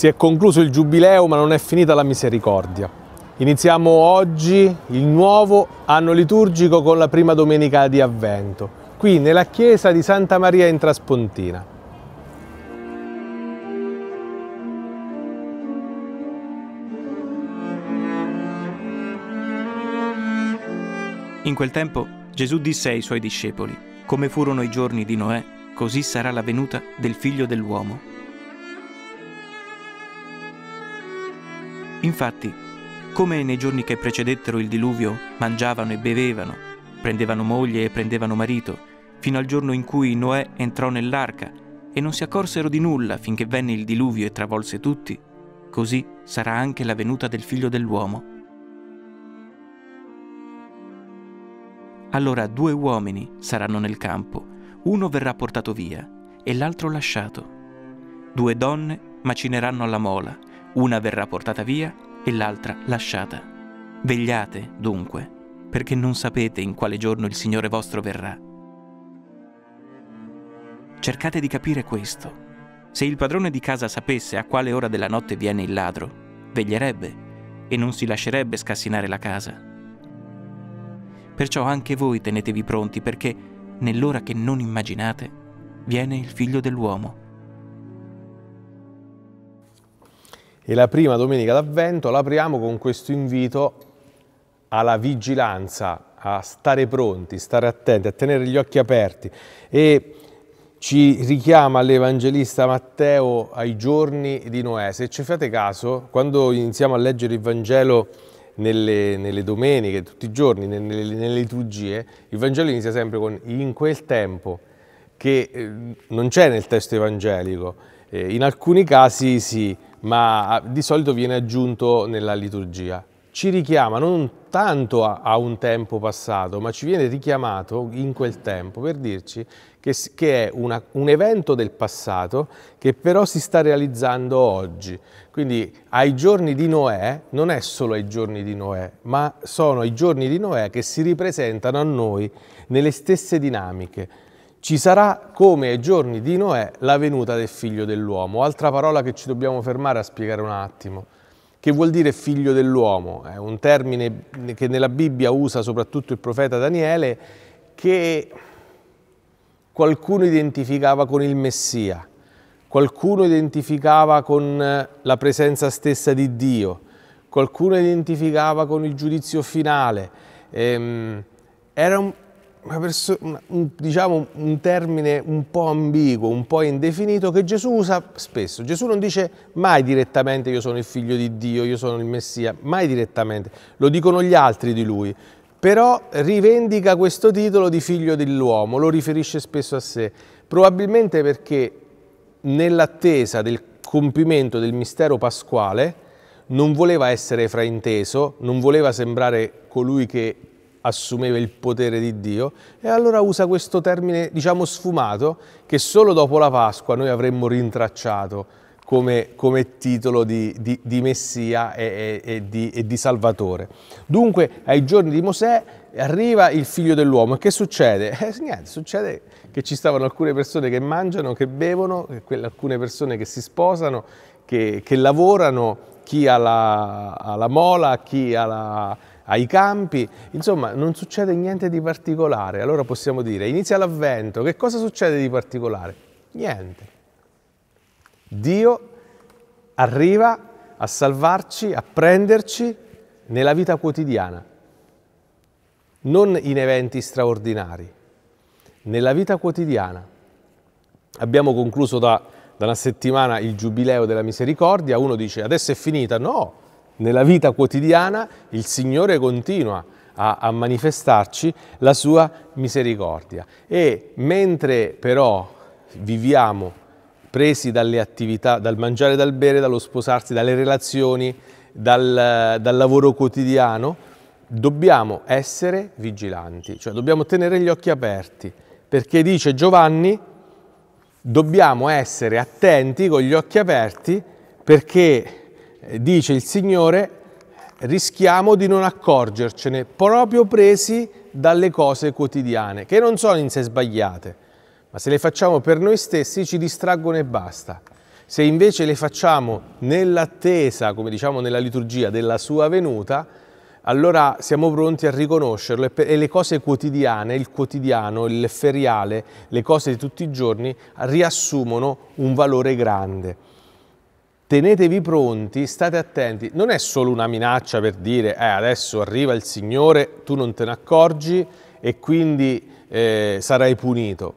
Si è concluso il giubileo ma non è finita la misericordia. Iniziamo oggi il nuovo anno liturgico con la prima domenica di Avvento, qui nella chiesa di Santa Maria in Traspontina. In quel tempo Gesù disse ai suoi discepoli, come furono i giorni di Noè, così sarà la venuta del figlio dell'uomo. Infatti, come nei giorni che precedettero il diluvio mangiavano e bevevano, prendevano moglie e prendevano marito, fino al giorno in cui Noè entrò nell'arca e non si accorsero di nulla finché venne il diluvio e travolse tutti, così sarà anche la venuta del figlio dell'uomo. Allora due uomini saranno nel campo, uno verrà portato via e l'altro lasciato. Due donne macineranno alla mola una verrà portata via e l'altra lasciata. Vegliate, dunque, perché non sapete in quale giorno il Signore vostro verrà. Cercate di capire questo. Se il padrone di casa sapesse a quale ora della notte viene il ladro, veglierebbe e non si lascerebbe scassinare la casa. Perciò anche voi tenetevi pronti perché, nell'ora che non immaginate, viene il figlio dell'uomo E la prima domenica d'avvento l'apriamo con questo invito alla vigilanza, a stare pronti, stare attenti, a tenere gli occhi aperti. E ci richiama l'Evangelista Matteo ai giorni di Noè. Se ci fate caso, quando iniziamo a leggere il Vangelo nelle, nelle domeniche, tutti i giorni, nelle, nelle, liturgie, il Vangelo inizia sempre con in quel tempo, che eh, non c'è nel testo evangelico. Eh, in alcuni casi sì, ma ah, di solito viene aggiunto nella liturgia. Ci richiama non tanto a, a un tempo passato, ma ci viene richiamato in quel tempo per dirci che, che è una, un evento del passato che però si sta realizzando oggi. Quindi ai giorni di Noè non è solo ai giorni di Noè, ma sono i giorni di Noè che si ripresentano a noi nelle stesse dinamiche. Ci sarà come ai giorni di Noè la venuta del figlio dell'uomo. Altra parola che ci dobbiamo fermare a spiegare un attimo. Che vuol dire figlio dell'uomo? È un termine che nella Bibbia usa soprattutto il profeta Daniele che qualcuno identificava con il Messia, qualcuno identificava con la presenza stessa di Dio, qualcuno identificava con il giudizio finale. Ehm, era un, una, un, diciamo, un termine un po' ambiguo, un po' indefinito che Gesù usa spesso. Gesù non dice mai direttamente io sono il figlio di Dio, io sono il Messia, mai direttamente, lo dicono gli altri di lui, però rivendica questo titolo di figlio dell'uomo, lo riferisce spesso a sé, probabilmente perché nell'attesa del compimento del mistero pasquale non voleva essere frainteso, non voleva sembrare colui che assumeva il potere di Dio e allora usa questo termine diciamo sfumato che solo dopo la Pasqua noi avremmo rintracciato come, come titolo di, di, di Messia e, e, e, di, e di Salvatore. Dunque ai giorni di Mosè arriva il figlio dell'uomo e che succede? Eh, niente, succede che ci stavano alcune persone che mangiano, che bevono, quelle, alcune persone che si sposano, che, che lavorano, chi ha la, ha la mola, chi ha la, ai campi, insomma non succede niente di particolare. Allora possiamo dire, inizia l'avvento, che cosa succede di particolare? Niente. Dio arriva a salvarci, a prenderci nella vita quotidiana, non in eventi straordinari, nella vita quotidiana. Abbiamo concluso da, da una settimana il giubileo della misericordia, uno dice adesso è finita, no, nella vita quotidiana il Signore continua a, a manifestarci la sua misericordia. E mentre però viviamo presi dalle attività, dal mangiare, dal bere, dallo sposarsi, dalle relazioni, dal, dal, lavoro quotidiano, dobbiamo essere vigilanti, cioè dobbiamo tenere gli occhi aperti, perché dice Giovanni, dobbiamo essere attenti con gli occhi aperti perché dice il Signore, rischiamo di non accorgercene, proprio presi dalle cose quotidiane, che non sono in sé sbagliate, ma se le facciamo per noi stessi ci distraggono e basta. Se invece le facciamo nell'attesa, come diciamo nella liturgia, della sua venuta, allora siamo pronti a riconoscerlo e le cose quotidiane, il quotidiano, il feriale, le cose di tutti i giorni riassumono un valore grande tenetevi pronti, state attenti. Non è solo una minaccia per dire eh, adesso arriva il Signore, tu non te ne accorgi e quindi eh, sarai punito.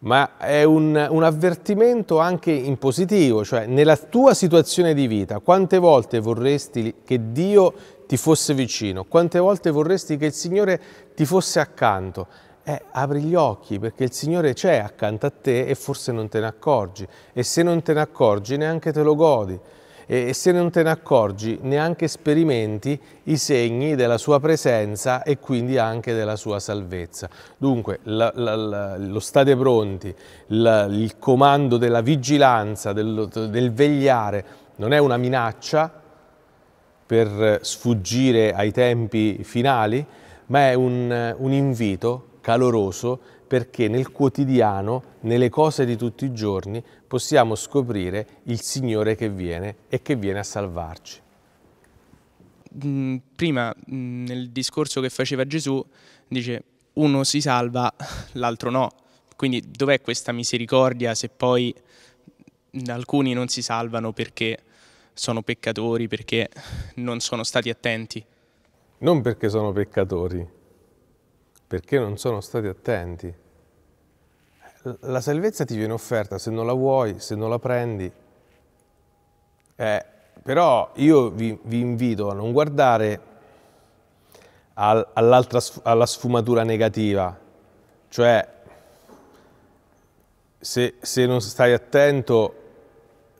Ma è un, un avvertimento anche in positivo, cioè nella tua situazione di vita, quante volte vorresti che Dio ti fosse vicino, quante volte vorresti che il Signore ti fosse accanto, eh, apri gli occhi perché il Signore c'è accanto a te e forse non te ne accorgi e se non te ne accorgi neanche te lo godi e, e se non te ne accorgi neanche sperimenti i segni della sua presenza e quindi anche della sua salvezza. Dunque la, la, la, lo state pronti, il comando della vigilanza, del, del vegliare non è una minaccia per sfuggire ai tempi finali, ma è un, un invito caloroso perché nel quotidiano, nelle cose di tutti i giorni, possiamo scoprire il Signore che viene e che viene a salvarci. Mm, prima, mm, nel discorso che faceva Gesù, dice uno si salva, l'altro no. Quindi dov'è questa misericordia se poi mm, alcuni non si salvano perché sono peccatori, perché non sono stati attenti? Non perché sono peccatori, perché non sono stati attenti. La salvezza ti viene offerta se non la vuoi, se non la prendi. Eh, però io vi, vi, invito a non guardare al, alla sfumatura negativa, cioè se, se, non stai attento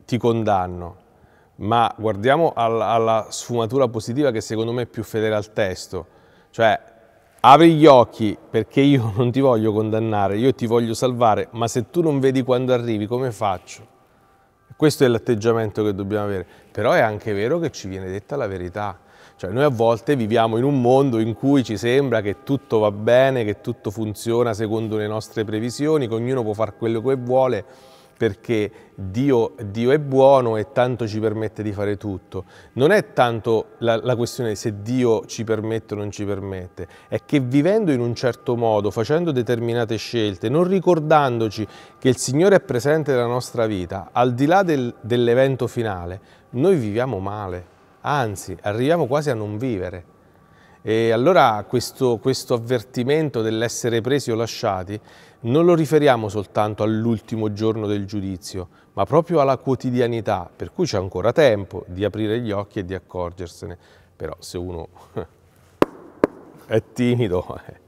ti condanno, ma guardiamo alla, alla sfumatura positiva che secondo me è più fedele al testo, cioè apri gli occhi perché io non ti voglio condannare, io ti voglio salvare, ma se tu non vedi quando arrivi, come faccio? Questo è l'atteggiamento che dobbiamo avere, però è anche vero che ci viene detta la verità. Cioè noi a volte viviamo in un mondo in cui ci sembra che tutto va bene, che tutto funziona secondo le nostre previsioni, che ognuno può fare quello che vuole, perché Dio, Dio, è buono e tanto ci permette di fare tutto. Non è tanto la, la questione se Dio ci permette o non ci permette, è che vivendo in un certo modo, facendo determinate scelte, non ricordandoci che il Signore è presente nella nostra vita, al di là del, dell'evento finale, noi viviamo male, anzi arriviamo quasi a non vivere. E allora questo, questo avvertimento dell'essere presi o lasciati non lo riferiamo soltanto all'ultimo giorno del giudizio, ma proprio alla quotidianità, per cui c'è ancora tempo di aprire gli occhi e di accorgersene. Però se uno è timido... Eh.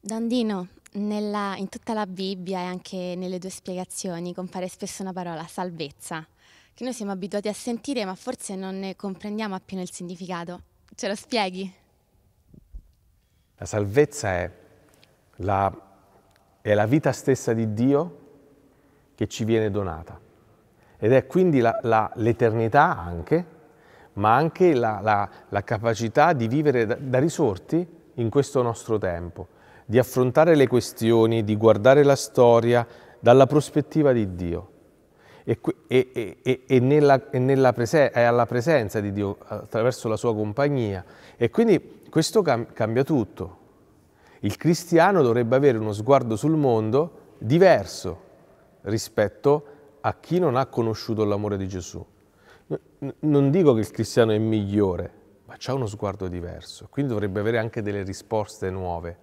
Dandino, nella, in tutta la Bibbia e anche nelle due spiegazioni compare spesso una parola, salvezza che noi siamo abituati a sentire ma forse non ne comprendiamo appieno il significato. Ce lo spieghi? La salvezza è la, è la vita stessa di Dio che ci viene donata ed è quindi l'eternità anche, ma anche la, la, la capacità di vivere da, da risorti in questo nostro tempo, di affrontare le questioni, di guardare la storia dalla prospettiva di Dio e, e, e, e nella, nella prese, è alla presenza di Dio attraverso la sua compagnia. E quindi questo cam cambia tutto. Il cristiano dovrebbe avere uno sguardo sul mondo diverso rispetto a chi non ha conosciuto l'amore di Gesù. Non dico che il cristiano è migliore, ma c'è uno sguardo diverso, quindi dovrebbe avere anche delle risposte nuove.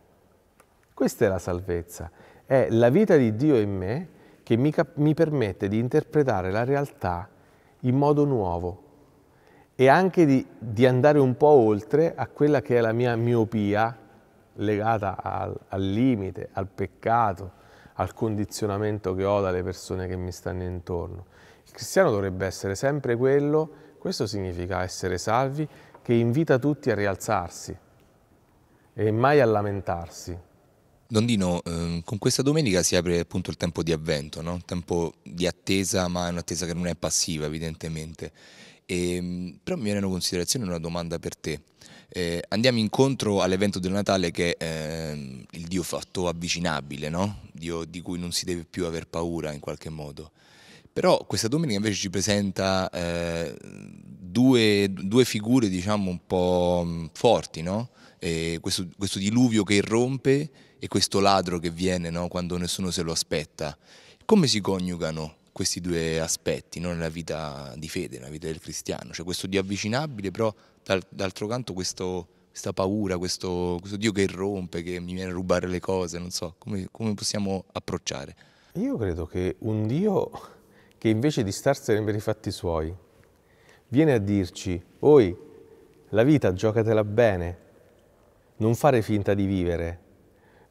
Questa è la salvezza, è la vita di Dio in me che mi, mi permette di interpretare la realtà in modo nuovo e anche di, di, andare un po' oltre a quella che è la mia miopia legata al, al limite, al peccato, al condizionamento che ho dalle persone che mi stanno intorno. Il cristiano dovrebbe essere sempre quello, questo significa essere salvi, che invita tutti a rialzarsi e mai a lamentarsi. Dondino, ehm, con questa domenica si apre appunto il tempo di avvento, no? un tempo di attesa, ma è un'attesa che non è passiva evidentemente. E, ehm, però mi viene in considerazione una domanda per te. Eh, andiamo incontro all'evento del Natale che è eh, il Dio fatto avvicinabile, no? Dio di cui non si deve più aver paura in qualche modo. Però questa domenica invece ci presenta eh, due, due, figure diciamo un po' mm, forti, no? Eh, questo, questo diluvio che irrompe e questo ladro che viene no? quando nessuno se lo aspetta. Come si coniugano questi due aspetti no? nella vita di fede, nella vita del cristiano? Cioè questo Dio avvicinabile, però d'altro canto questo, questa paura, questo, questo, Dio che irrompe, che mi viene a rubare le cose, non so, come, come possiamo approcciare? Io credo che un Dio che invece di starsene per i fatti suoi, viene a dirci, oi, la vita giocatela bene, non fare finta di vivere,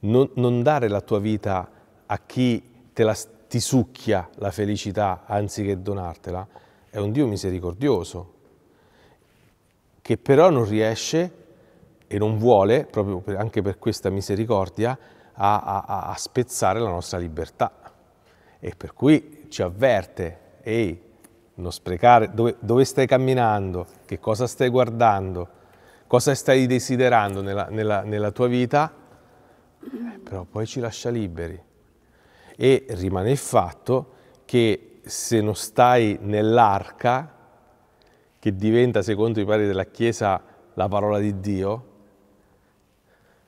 non, non dare la tua vita a chi la, ti succhia la felicità anziché donartela, è un Dio misericordioso, che però non riesce e non vuole, proprio per, anche per questa misericordia, a, a, a, spezzare la nostra libertà. E per cui ci avverte, ehi, non sprecare, dove, dove stai camminando, che cosa stai guardando, cosa stai desiderando nella, nella, nella tua vita, eh, però poi ci lascia liberi. E rimane il fatto che se non stai nell'arca, che diventa, secondo i pari della Chiesa, la parola di Dio,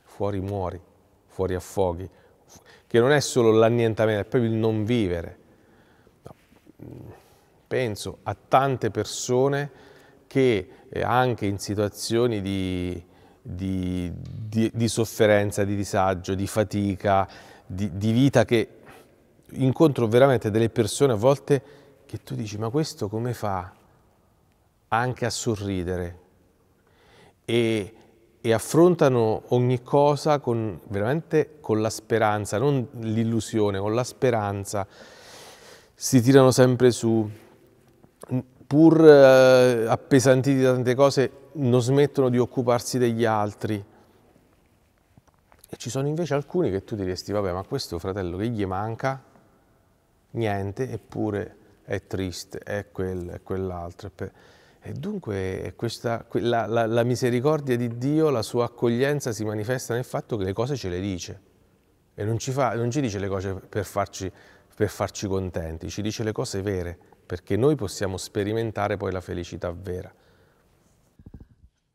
fuori muori, fuori affoghi, che non è solo l'annientamento, è proprio il non vivere. No. Mm, penso a tante persone che eh, anche in situazioni di, di di, di sofferenza, di disagio, di fatica, di, di vita che incontro veramente delle persone a volte che tu dici ma questo come fa anche a sorridere e, e affrontano ogni cosa con, veramente con la speranza, non l'illusione, con la speranza, si tirano sempre su, pur eh, appesantiti da tante cose non smettono di occuparsi degli altri. E ci sono invece alcuni che tu diresti, vabbè, ma questo fratello che gli manca? Niente, eppure è triste, è quello, è quell'altro. E dunque questa, la, la, la, misericordia di Dio, la sua accoglienza si manifesta nel fatto che le cose ce le dice. E non ci, fa, non ci dice le cose per farci, per farci contenti, ci dice le cose vere, perché noi possiamo sperimentare poi la felicità vera.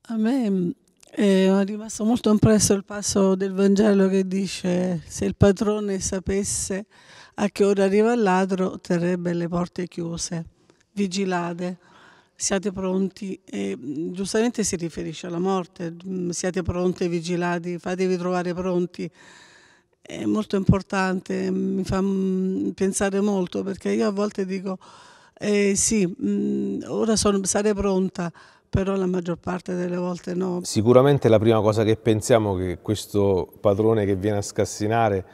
A me eh, è rimasto molto impresso il passo del Vangelo che dice se il padrone sapesse a che ora arriva il ladro terrebbe le porte chiuse, vigilate, siate pronti, e, mm, giustamente si riferisce alla morte, mm, siate pronti e vigilati, fatevi trovare pronti, è molto importante, mm, mi fa pensare molto perché io a volte dico eh, sì, ora sono, sarei pronta, però la maggior parte delle volte no. Sicuramente la prima cosa che pensiamo è che questo padrone che viene a scassinare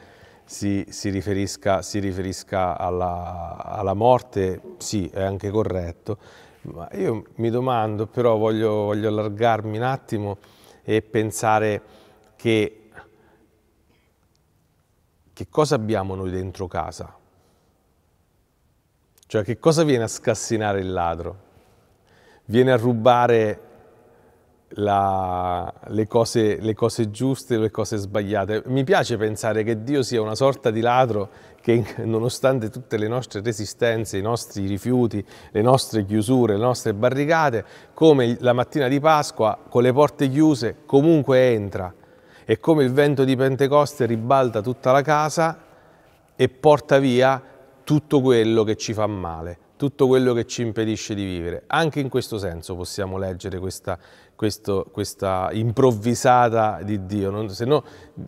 si, si riferisca, si riferisca alla, alla, morte, sì, è anche corretto, ma io mi domando, però voglio, voglio allargarmi un attimo e pensare che, che cosa abbiamo noi dentro casa? Cioè che cosa viene a scassinare il ladro? viene a rubare la, le, cose, le, cose, giuste e le cose sbagliate. Mi piace pensare che Dio sia una sorta di ladro che nonostante tutte le nostre resistenze, i nostri rifiuti, le nostre chiusure, le nostre barricate, come la mattina di Pasqua, con le porte chiuse, comunque entra e come il vento di Pentecoste ribalta tutta la casa e porta via tutto quello che ci fa male tutto quello che ci impedisce di vivere. Anche in questo senso possiamo leggere questa, questo, questa improvvisata di Dio, non, se no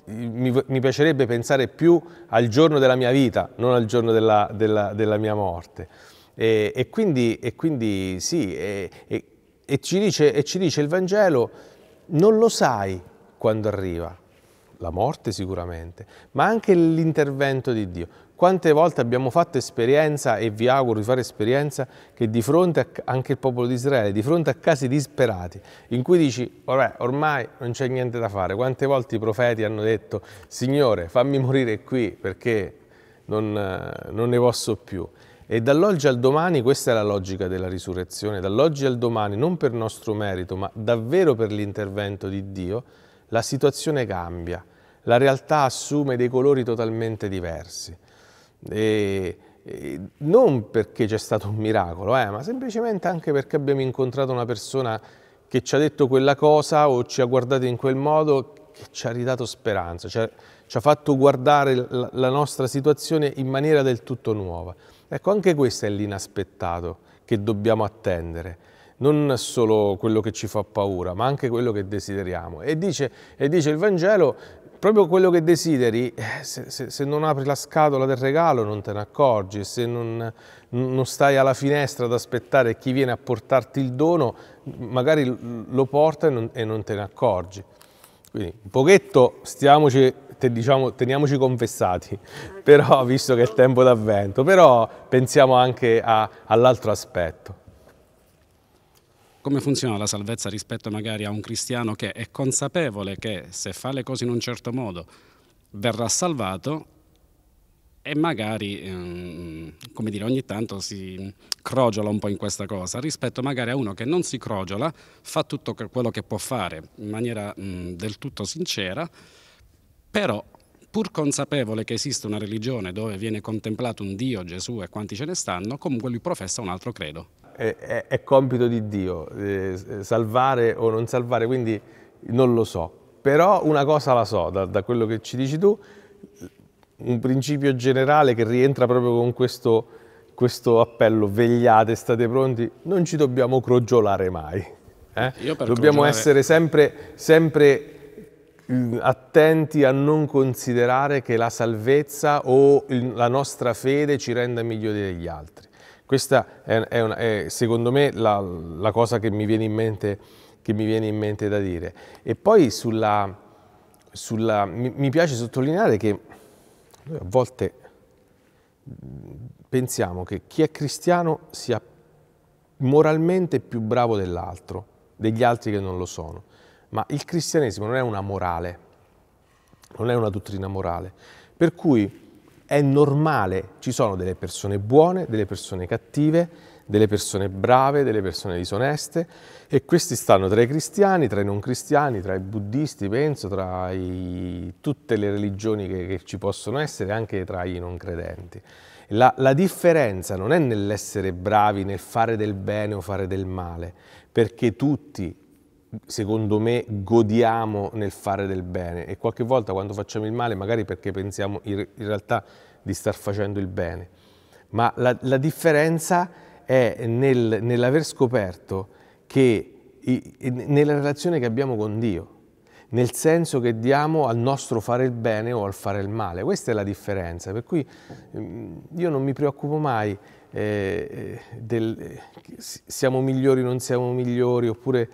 mi, mi, piacerebbe pensare più al giorno della mia vita, non al giorno della, della, della mia morte. E, e, quindi, e quindi, sì, e, ci dice, e ci dice il Vangelo, non lo sai quando arriva, la morte sicuramente, ma anche l'intervento di Dio quante volte abbiamo fatto esperienza, e vi auguro di fare esperienza, che di fronte a, anche il popolo di Israele, di fronte a casi disperati, in cui dici, vabbè, ormai non c'è niente da fare. Quante volte i profeti hanno detto, Signore, fammi morire qui perché non, non ne posso più. E dall'oggi al domani, questa è la logica della risurrezione, dall'oggi al domani, non per nostro merito, ma davvero per l'intervento di Dio, la situazione cambia, la realtà assume dei colori totalmente diversi. E, e non perché c'è stato un miracolo, eh, ma semplicemente anche perché abbiamo incontrato una persona che ci ha detto quella cosa o ci ha guardato in quel modo che ci ha ridato speranza, ci cioè ha, ci ha fatto guardare la, la nostra situazione in maniera del tutto nuova. Ecco, anche questo è l'inaspettato che dobbiamo attendere non solo quello che ci fa paura, ma anche quello che desideriamo. E dice, e dice il Vangelo, proprio quello che desideri, eh, se, se, se, non apri la scatola del regalo non te ne accorgi, se non, non, stai alla finestra ad aspettare chi viene a portarti il dono, magari lo porta e non, e non te ne accorgi. Quindi un pochetto stiamoci, te, diciamo, teniamoci confessati, però visto che è tempo d'avvento, però pensiamo anche all'altro aspetto. Come funziona la salvezza rispetto magari a un cristiano che è consapevole che se fa le cose in un certo modo verrà salvato e magari, ehm, come dire, ogni tanto si crogiola un po' in questa cosa, rispetto magari a uno che non si crogiola, fa tutto quello che può fare in maniera del tutto sincera, però pur consapevole che esiste una religione dove viene contemplato un Dio, Gesù e quanti ce ne stanno, comunque lui professa un altro credo. È, è, è compito di Dio, eh, eh, salvare o non salvare, quindi non lo so. Però una cosa la so, da, da quello che ci dici tu, un principio generale che rientra proprio con questo, questo appello, vegliate, state pronti, non ci dobbiamo crogiolare mai. Eh? Dobbiamo crogiolare... essere sempre, sempre Mm, attenti a non considerare che la salvezza o la nostra fede ci renda migliori degli altri. Questa è, è, una, è secondo me la, la cosa che mi, mente, che mi, viene in mente, da dire. E poi sulla, sulla, mi, mi piace sottolineare che noi a volte mm, pensiamo che chi è cristiano sia moralmente più bravo dell'altro, degli altri che non lo sono ma il cristianesimo non è una morale, non è una dottrina morale, per cui è normale, ci sono delle persone buone, delle persone cattive, delle persone brave, delle persone disoneste e questi stanno tra i cristiani, tra i non cristiani, tra i buddisti, penso, tra i, tutte le religioni che, che, ci possono essere, anche tra i non credenti. La, la differenza non è nell'essere bravi, nel fare del bene o fare del male, perché tutti secondo me, godiamo nel fare del bene e qualche volta quando facciamo il male, magari perché pensiamo in realtà di star facendo il bene, ma la, la differenza è nel, nell'aver scoperto che nella relazione che abbiamo con Dio, nel senso che diamo al nostro fare il bene o al fare il male. Questa è la differenza, per cui mm, io non mi preoccupo mai eh, eh del eh, siamo migliori o non siamo migliori, oppure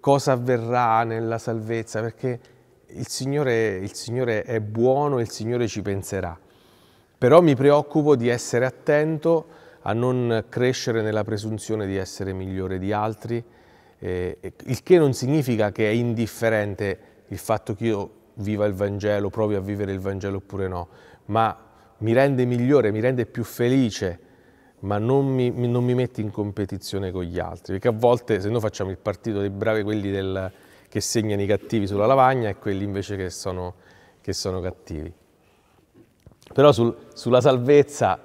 cosa avverrà nella salvezza, perché il Signore, il Signore è buono, il Signore ci penserà. Però mi preoccupo di essere attento a non crescere nella presunzione di essere migliore di altri, eh, il che non significa che è indifferente il fatto che io viva il Vangelo, provi a vivere il Vangelo oppure no, ma mi rende migliore, mi rende più felice ma non mi, non mi, metti in competizione con gli altri, perché a volte se noi facciamo il partito dei bravi, quelli del, che segnano i cattivi sulla lavagna e quelli invece che sono, che sono cattivi. Però sul, sulla salvezza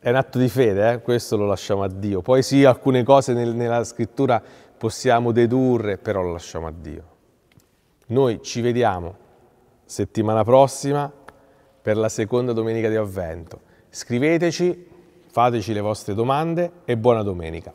è un atto di fede, eh? questo lo lasciamo a Dio. Poi sì, alcune cose nel, nella scrittura possiamo dedurre, però lo lasciamo a Dio. Noi ci vediamo settimana prossima per la seconda domenica di avvento. Scriveteci Fateci le vostre domande e buona domenica.